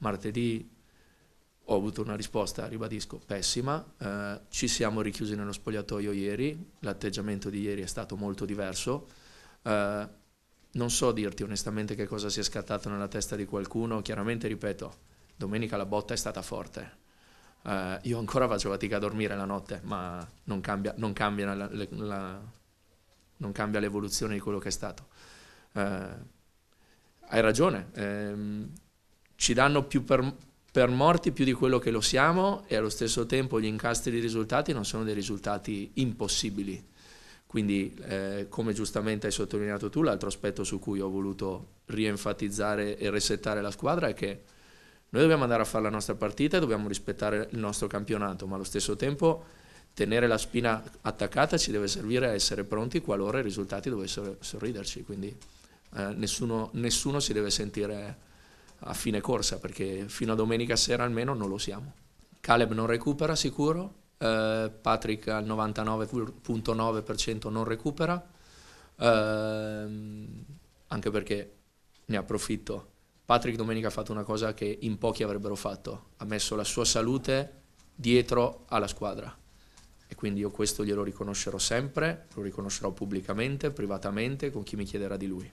martedì ho avuto una risposta, ribadisco, pessima, eh, ci siamo richiusi nello spogliatoio ieri, l'atteggiamento di ieri è stato molto diverso, eh, non so dirti onestamente che cosa sia scattato nella testa di qualcuno, chiaramente ripeto, domenica la botta è stata forte, eh, io ancora faccio fatica a dormire la notte, ma non cambia, non cambia, la, la, la, non cambia l'evoluzione di quello che è stato. Eh, hai ragione. Ehm, ci danno più per, per morti più di quello che lo siamo e allo stesso tempo gli incastri di risultati non sono dei risultati impossibili. Quindi, eh, come giustamente hai sottolineato tu, l'altro aspetto su cui ho voluto rienfatizzare e resettare la squadra è che noi dobbiamo andare a fare la nostra partita e dobbiamo rispettare il nostro campionato, ma allo stesso tempo tenere la spina attaccata ci deve servire a essere pronti qualora i risultati dovessero sorriderci. Quindi eh, nessuno, nessuno si deve sentire a fine corsa perché fino a domenica sera almeno non lo siamo. Caleb non recupera sicuro, eh, Patrick al 99.9% non recupera, eh, anche perché ne approfitto. Patrick domenica ha fatto una cosa che in pochi avrebbero fatto, ha messo la sua salute dietro alla squadra e quindi io questo glielo riconoscerò sempre, lo riconoscerò pubblicamente, privatamente, con chi mi chiederà di lui.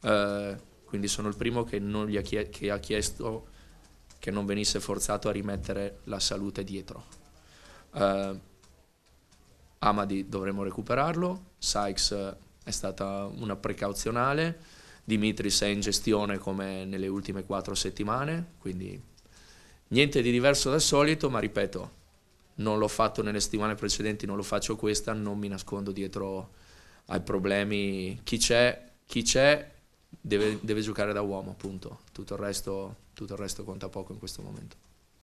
Eh, quindi sono il primo che, ha, chie- che ha chiesto che non venisse forzato a rimettere la salute dietro. Uh, Amadi dovremmo recuperarlo, Sykes eh, è stata una precauzionale, Dimitris è in gestione come nelle ultime quattro settimane, quindi niente di diverso dal solito, ma ripeto, non l'ho fatto nelle settimane precedenti, non lo faccio questa, non mi nascondo dietro ai problemi. Chi c'è, chi c'è deve, deve giocare da uomo, appunto. Tutto il, resto, tutto il resto conta poco in questo momento.